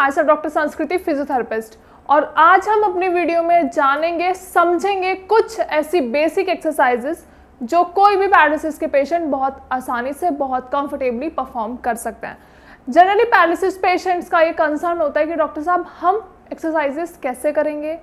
मैसर doctor संस्कृति physiotherapist और आज हम अपने वीडियो में जानेंगे समझेंगे कुछ ऐसी बेसिक एक्सरसाइजेस जो कोई भी पैरालिसिस के पेशेंट बहुत आसानी से बहुत कंफर्टेबली परफॉर्म कर सकते हैं जनरली पैरालिसिस पेशेंट्स का ये कंसर्न होता है कि डॉक्टर साहब हम एक्सरसाइजेस कैसे करेंगे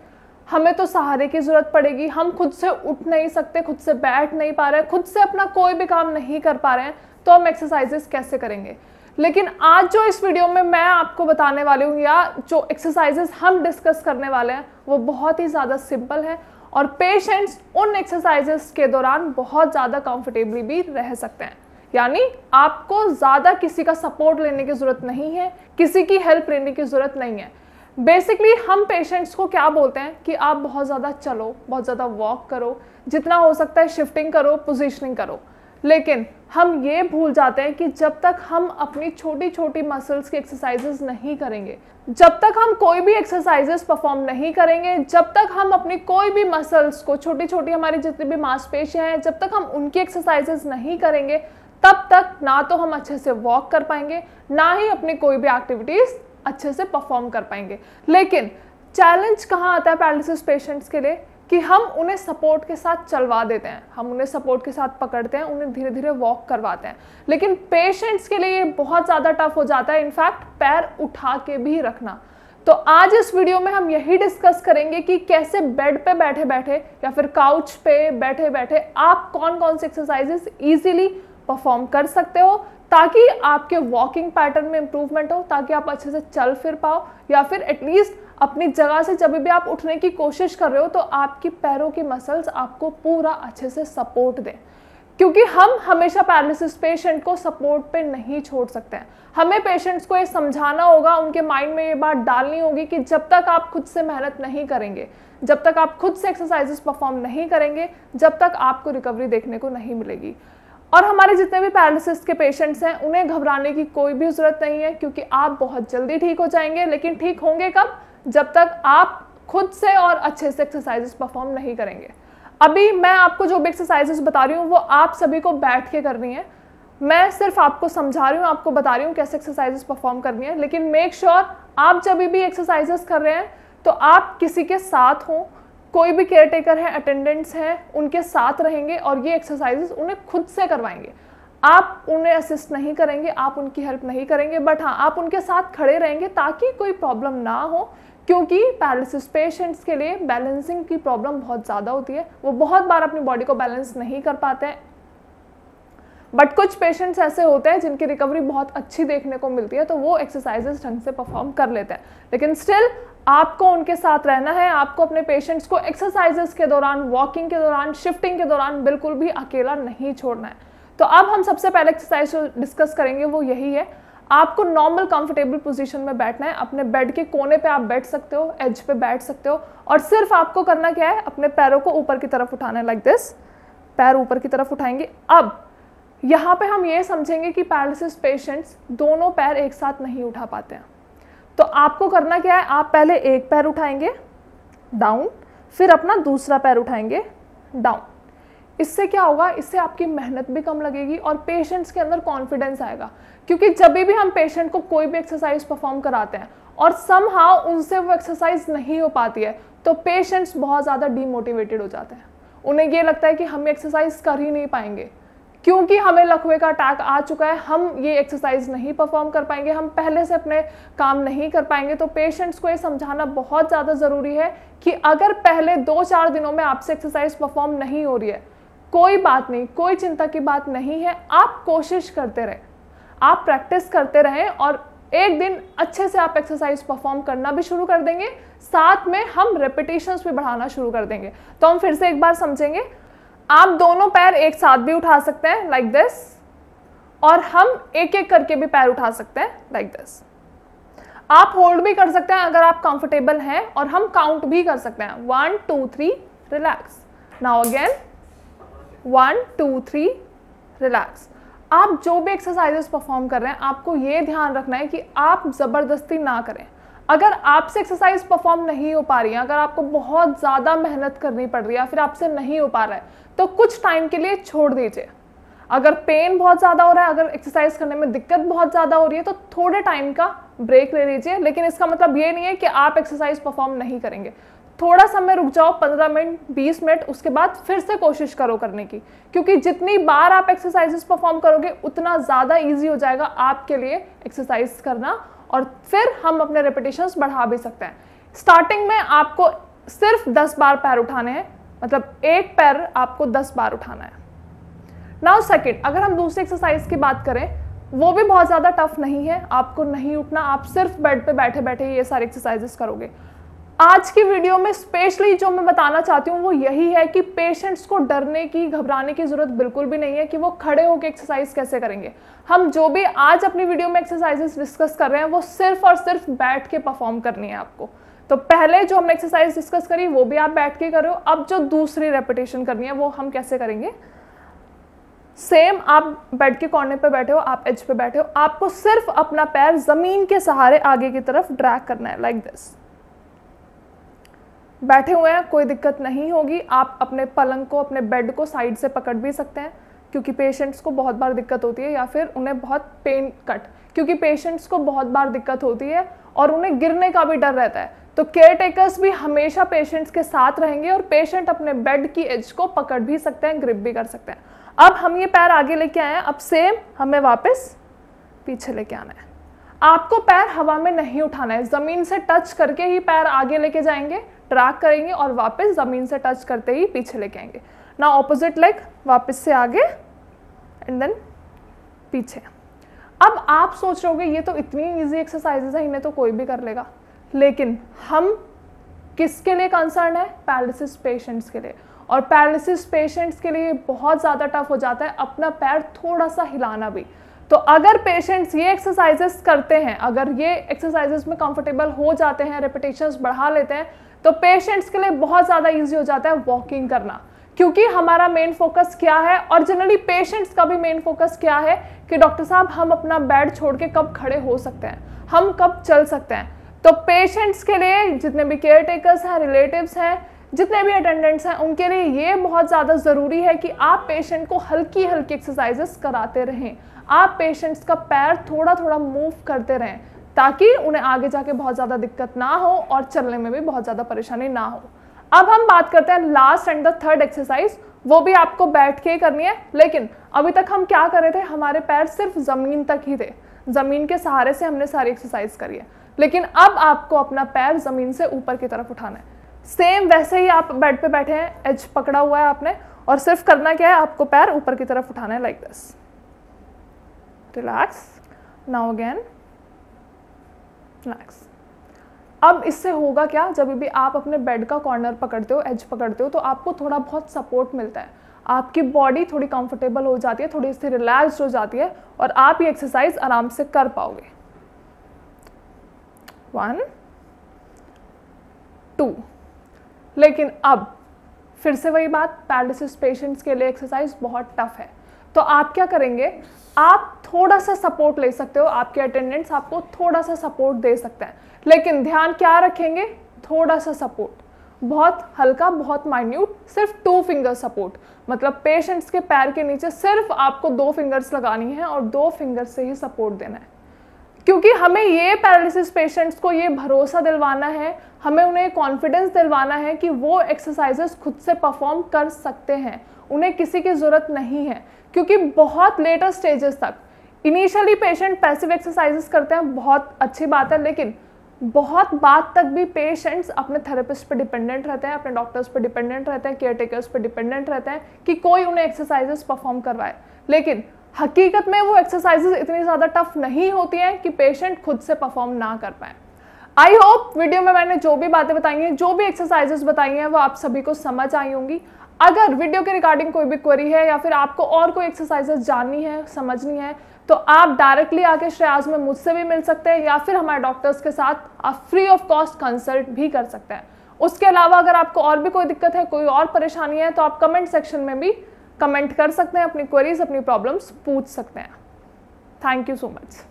हमें तो सहारे की ज़रूरत पड़ेगी हम खुद से उठ नहीं सकते खुद से बैठ नहीं पा रहे खुद से अपना कोई भी काम नहीं कर पा रहे हैं तो हम एक्सरसाइजेस कैसे करेंगे लेकिन आज जो इस वीडियो में मैं आपको बताने वाली हूँ या जो एक्सरसाइजेस हम डिस्कस करने वाले हैं वो बहुत ही ज़्यादा सिंपल है और पेशेंट्स उन एक्सरसाइजेस के दौरान बहुत ज़्यादा कंफर्टेबली भी रह सकते हैं यानी आपको ज़्यादा किसी का सपोर्ट लेने की ज़रूरत नहीं है किसी की हेल्प लेने की ज़रूरत नहीं है बेसिकली हम पेशेंट्स को क्या बोलते हैं कि आप बहुत ज़्यादा चलो बहुत ज़्यादा वॉक करो जितना हो सकता है शिफ्टिंग करो पोजिशनिंग करो लेकिन हम ये भूल जाते हैं कि जब तक हम अपनी छोटी छोटी मसल्स की एक्सरसाइजेस नहीं करेंगे जब तक हम कोई भी एक्सरसाइजेस परफॉर्म नहीं करेंगे जब तक हम अपनी कोई भी मसल्स को छोटी छोटी हमारी जितनी भी मांसपेशियां हैं जब तक हम उनकी एक्सरसाइजेस नहीं करेंगे तब तक ना तो हम अच्छे से वॉक कर पाएंगे ना ही अपनी कोई भी एक्टिविटीज़ अच्छे से परफॉर्म कर पाएंगे लेकिन चैलेंज कहाँ आता है पैरालिसिस पेशेंट्स के लिए कि हम उन्हें सपोर्ट के साथ चलवा देते हैं हम उन्हें सपोर्ट के साथ पकड़ते हैं उन्हें धीरे धीरे वॉक करवाते हैं लेकिन पेशेंट्स के लिए ये बहुत ज़्यादा टफ हो जाता है इनफैक्ट पैर उठा के भी रखना तो आज इस वीडियो में हम यही डिस्कस करेंगे कि कैसे बेड पे बैठे बैठे या फिर काउच पे बैठे बैठे आप कौन कौन से एक्सरसाइजेस ईजिली परफॉर्म कर सकते हो ताकि आपके वॉकिंग पैटर्न में इंप्रूवमेंट हो ताकि आप अच्छे से चल फिर पाओ या फिर एटलीस्ट अपनी जगह से जब भी आप उठने की कोशिश कर रहे हो तो आपकी पैरों की मसल्स आपको पूरा अच्छे से सपोर्ट दें क्योंकि हम हमेशा पैरालिसिस पेशेंट को सपोर्ट पे नहीं छोड़ सकते हैं हमें पेशेंट्स को ये समझाना होगा उनके माइंड में ये बात डालनी होगी कि जब तक आप खुद से मेहनत नहीं करेंगे जब तक आप खुद से एक्सरसाइजेस परफॉर्म नहीं करेंगे जब तक आपको रिकवरी देखने को नहीं मिलेगी और हमारे जितने भी पैरालिसिस के पेशेंट्स हैं उन्हें घबराने की कोई भी ज़रूरत नहीं है क्योंकि आप बहुत जल्दी ठीक हो जाएंगे लेकिन ठीक होंगे कब जब तक आप खुद से और अच्छे से एक्सरसाइजेस परफॉर्म नहीं करेंगे अभी मैं आपको जो भी एक्सरसाइजेस बता रही हूँ वो आप सभी को बैठ के करनी है मैं सिर्फ आपको समझा रही हूँ आपको बता रही हूँ कैसे एक्सरसाइजेस परफॉर्म करनी है लेकिन मेक श्योर sure, आप जब भी एक्सरसाइजेस कर रहे हैं तो आप किसी के साथ हों कोई भी केयर टेकर है अटेंडेंट्स हैं उनके साथ रहेंगे और ये एक्सरसाइजेस उन्हें खुद से करवाएंगे आप उन्हें असिस्ट नहीं करेंगे आप उनकी हेल्प नहीं करेंगे बट हाँ आप उनके साथ खड़े रहेंगे ताकि कोई प्रॉब्लम ना हो क्योंकि पैरालिसिस पेशेंट्स के लिए बैलेंसिंग की प्रॉब्लम बहुत ज़्यादा होती है वो बहुत बार अपनी बॉडी को बैलेंस नहीं कर पाते हैं बट कुछ पेशेंट्स ऐसे होते हैं जिनकी रिकवरी बहुत अच्छी देखने को मिलती है तो वो एक्सरसाइजेस ढंग से परफॉर्म कर लेते हैं लेकिन स्टिल आपको उनके साथ रहना है आपको अपने पेशेंट्स को एक्सरसाइजेस के दौरान वॉकिंग के दौरान शिफ्टिंग के दौरान बिल्कुल भी अकेला नहीं छोड़ना है तो अब हम सबसे पहले एक्सरसाइज डिस्कस करेंगे वो यही है आपको नॉर्मल कंफर्टेबल पोजीशन में बैठना है अपने बेड के कोने पे आप बैठ सकते हो एज पे बैठ सकते हो और सिर्फ आपको करना क्या है अपने पैरों को ऊपर की तरफ उठाना है लाइक दिस पैर ऊपर की तरफ उठाएंगे अब यहाँ पे हम ये समझेंगे कि पैरालिसिस पेशेंट्स दोनों पैर एक साथ नहीं उठा पाते हैं तो आपको करना क्या है आप पहले एक पैर उठाएंगे डाउन फिर अपना दूसरा पैर उठाएंगे डाउन इससे क्या होगा इससे आपकी मेहनत भी कम लगेगी और पेशेंट्स के अंदर कॉन्फिडेंस आएगा क्योंकि जब भी हम पेशेंट को कोई भी एक्सरसाइज परफॉर्म कराते हैं और सम उनसे वो एक्सरसाइज नहीं हो पाती है तो पेशेंट्स बहुत ज़्यादा डीमोटिवेटेड हो जाते हैं उन्हें ये लगता है कि हम एक्सरसाइज कर ही नहीं पाएंगे क्योंकि हमें लखवे का अटैक आ चुका है हम ये एक्सरसाइज नहीं परफॉर्म कर पाएंगे हम पहले से अपने काम नहीं कर पाएंगे तो पेशेंट्स को ये समझाना बहुत ज़्यादा ज़रूरी है कि अगर पहले दो चार दिनों में आपसे एक्सरसाइज परफॉर्म नहीं हो रही है कोई बात नहीं कोई चिंता की बात नहीं है आप कोशिश करते रहें आप प्रैक्टिस करते रहें और एक दिन अच्छे से आप एक्सरसाइज परफॉर्म करना भी शुरू कर देंगे साथ में हम रेपिटेशंस भी बढ़ाना शुरू कर देंगे तो हम फिर से एक बार समझेंगे आप दोनों पैर एक साथ भी उठा सकते हैं लाइक like दिस और हम एक एक करके भी पैर उठा सकते हैं लाइक like दिस आप होल्ड भी कर सकते हैं अगर आप कंफर्टेबल हैं और हम काउंट भी कर सकते हैं one two three relax now again one two three relax आप जो भी एक्सरसाइजेस परफॉर्म कर रहे हैं आपको ये ध्यान रखना है कि आप ज़बरदस्ती ना करें अगर आपसे एक्सरसाइज परफॉर्म नहीं हो पा रही है अगर आपको बहुत ज़्यादा मेहनत करनी पड़ रही है फिर आपसे नहीं हो पा रहा है तो कुछ टाइम के लिए छोड़ दीजिए अगर पेन बहुत ज़्यादा हो रहा है अगर एक्सरसाइज करने में दिक्कत बहुत ज़्यादा हो रही है तो थोड़े टाइम का ब्रेक ले लीजिए लेकिन इसका मतलब ये नहीं है कि आप एक्सरसाइज परफॉर्म नहीं करेंगे थोड़ा समय रुक जाओ पंद्रह मिनट बीस मिनट उसके बाद फिर से कोशिश करो करने की क्योंकि जितनी बार आप एक्सरसाइजेस परफॉर्म करोगे उतना ज़्यादा इजी हो जाएगा आपके लिए एक्सरसाइज करना और फिर हम अपने रेपिटेशंस बढ़ा भी सकते हैं स्टार्टिंग में आपको सिर्फ दस बार पैर उठाने हैं मतलब एक पैर आपको दस बार उठाना है नाउ सेकेंड अगर हम दूसरी एक्सरसाइज की बात करें वो भी बहुत ज़्यादा टफ नहीं है आपको नहीं उठना आप सिर्फ बेड पे बैठे बैठे ये सारे एक्सरसाइजेस करोगे आज की वीडियो में स्पेशली जो मैं बताना चाहती हूँ वो यही है कि पेशेंट्स को डरने की घबराने की ज़रूरत बिल्कुल भी नहीं है कि वो खड़े होकर एक्सरसाइज कैसे करेंगे हम जो भी आज अपनी वीडियो में एक्सरसाइजेस डिस्कस कर रहे हैं वो सिर्फ और सिर्फ बैठ के परफॉर्म करनी है आपको तो पहले जो हमने एक्सरसाइज डिस्कस करी वो भी आप बैठ के करो अब जो दूसरी रेपिटेशन करनी है वो हम कैसे करेंगे सेम आप बेड के कॉर्नर पे बैठे हो आप एज पे बैठे हो आपको सिर्फ अपना पैर ज़मीन के सहारे आगे की तरफ ड्रैग करना है लाइक like दिस बैठे हुए हैं कोई दिक्कत नहीं होगी आप अपने पलंग को अपने बेड को साइड से पकड़ भी सकते हैं क्योंकि पेशेंट्स को बहुत बार दिक्कत होती है या फिर उन्हें बहुत पेन कट क्योंकि पेशेंट्स को बहुत बार दिक्कत होती है और उन्हें गिरने का भी डर रहता है तो केयर टेकर्स भी हमेशा पेशेंट्स के साथ रहेंगे और पेशेंट अपने बेड की एज को पकड़ भी सकते हैं ग्रिप भी कर सकते हैं अब हम ये पैर आगे लेके आए हैं अब सेम हमें वापस पीछे लेके आना है आपको पैर हवा में नहीं उठाना है ज़मीन से टच करके ही पैर आगे लेके जाएंगे ट्रैक करेंगे और वापस ज़मीन से टच करते ही पीछे लेके आएंगे ना ऑपोजिट लेग वापस से आगे एंड देन पीछे अब आप सोच रहे ये तो इतनी इजी एक्सरसाइजेज है इन्हें तो कोई भी कर लेगा लेकिन हम किसके लिए कंसर्न है पैरालिसिस पेशेंट्स के लिए और पैरालिसिस पेशेंट्स के लिए बहुत ज़्यादा टफ हो जाता है अपना पैर थोड़ा सा हिलाना भी तो अगर पेशेंट्स ये एक्सरसाइजेस करते हैं अगर ये एक्सरसाइजेस में कंफर्टेबल हो जाते हैं रेपिटेशंस बढ़ा लेते हैं तो पेशेंट्स के लिए बहुत ज़्यादा ईजी हो जाता है वॉकिंग करना क्योंकि हमारा मेन फोकस क्या है और जनरली पेशेंट्स का भी मेन फोकस क्या है कि डॉक्टर साहब हम अपना बेड छोड़ के कब खड़े हो सकते हैं हम कब चल सकते हैं तो पेशेंट्स के लिए जितने भी केयर टेकर्स हैं रिलेटिव्स हैं जितने भी अटेंडेंट्स हैं उनके लिए ये बहुत ज़्यादा ज़रूरी है कि आप पेशेंट को हल्की हल्की एक्सरसाइजेस कराते रहें आप पेशेंट्स का पैर थोड़ा थोड़ा मूव करते रहें ताकि उन्हें आगे जाके बहुत ज़्यादा दिक्कत ना हो और चलने में भी बहुत ज़्यादा परेशानी ना हो अब हम बात करते हैं last and the third exercise वो भी आपको बैठ के करनी है लेकिन अभी तक हम क्या कर रहे थे हमारे पैर सिर्फ ज़मीन तक ही थे ज़मीन के सहारे से हमने सारी एक्सरसाइज करी है लेकिन अब आपको अपना पैर ज़मीन से ऊपर की तरफ उठाना है सेम वैसे ही आप बेड पे बैठे हैं एज पकड़ा हुआ है आपने और सिर्फ करना क्या है आपको पैर ऊपर की तरफ उठाना है like this relax now again snacks अब इससे होगा क्या जब भी आप अपने बेड का कॉर्नर पकड़ते हो एज पकड़ते हो तो आपको थोड़ा बहुत सपोर्ट मिलता है आपकी बॉडी थोड़ी कंफर्टेबल हो जाती है थोड़ी इससे रिलैक्स हो जाती है और आप ये एक्सरसाइज आराम से कर पाओगे वन टू लेकिन अब फिर से वही बात पैरालिसिस पेशेंट्स के लिए एक्सरसाइज बहुत टफ है तो आप क्या करेंगे आप थोड़ा सा सपोर्ट ले सकते हो आपके अटेंडेंट्स आपको थोड़ा सा सपोर्ट दे सकते हैं लेकिन ध्यान क्या रखेंगे थोड़ा सा सपोर्ट बहुत हल्का बहुत माइन्यूट सिर्फ टू फिंगर सपोर्ट मतलब पेशेंट्स के पैर के नीचे सिर्फ आपको दो फिंगर्स लगानी है और दो फिंगर से ही सपोर्ट देना है क्योंकि हमें ये पैरालिसिस पेशेंट्स को ये भरोसा दिलवाना है हमें उन्हें कॉन्फिडेंस दिलवाना है कि वो एक्सरसाइजेस खुद से परफॉर्म कर सकते हैं उन्हें किसी की ज़रूरत नहीं है क्योंकि बहुत लेटर स्टेजेस तक इनिशियली पेशेंट पैसिव एक्सरसाइजेस करते हैं बहुत अच्छी बात है लेकिन बहुत बात तक भी पेशेंट्स अपने थेरेपिस्ट पर डिपेंडेंट रहते हैं अपने डॉक्टर्स पर डिपेंडेंट रहते हैं केयर टेकर्स पर डिपेंडेंट रहते हैं कि कोई उन्हें एक्सरसाइजेस परफॉर्म करवाए लेकिन हकीकत में वो एक्सरसाइजेस इतनी ज़्यादा टफ नहीं होती हैं कि पेशेंट खुद से परफॉर्म ना कर पाए आई होप वीडियो में मैंने जो भी बातें बताई हैं जो भी एक्सरसाइजेस बताई हैं वो आप सभी को समझ आई होंगी अगर वीडियो के रिगार्डिंग कोई भी क्वेरी है या फिर आपको और कोई एक्सरसाइजेस जाननी है समझनी है तो आप डायरेक्टली आके श्रेयाज में मुझसे भी मिल सकते हैं या फिर हमारे डॉक्टर्स के साथ आप फ्री ऑफ कॉस्ट कंसल्ट भी कर सकते हैं उसके अलावा अगर आपको और भी कोई दिक्कत है कोई और परेशानी है तो आप कमेंट सेक्शन में भी कमेंट कर सकते हैं अपनी क्वेरीज अपनी प्रॉब्लम्स पूछ सकते हैं थैंक यू सो मच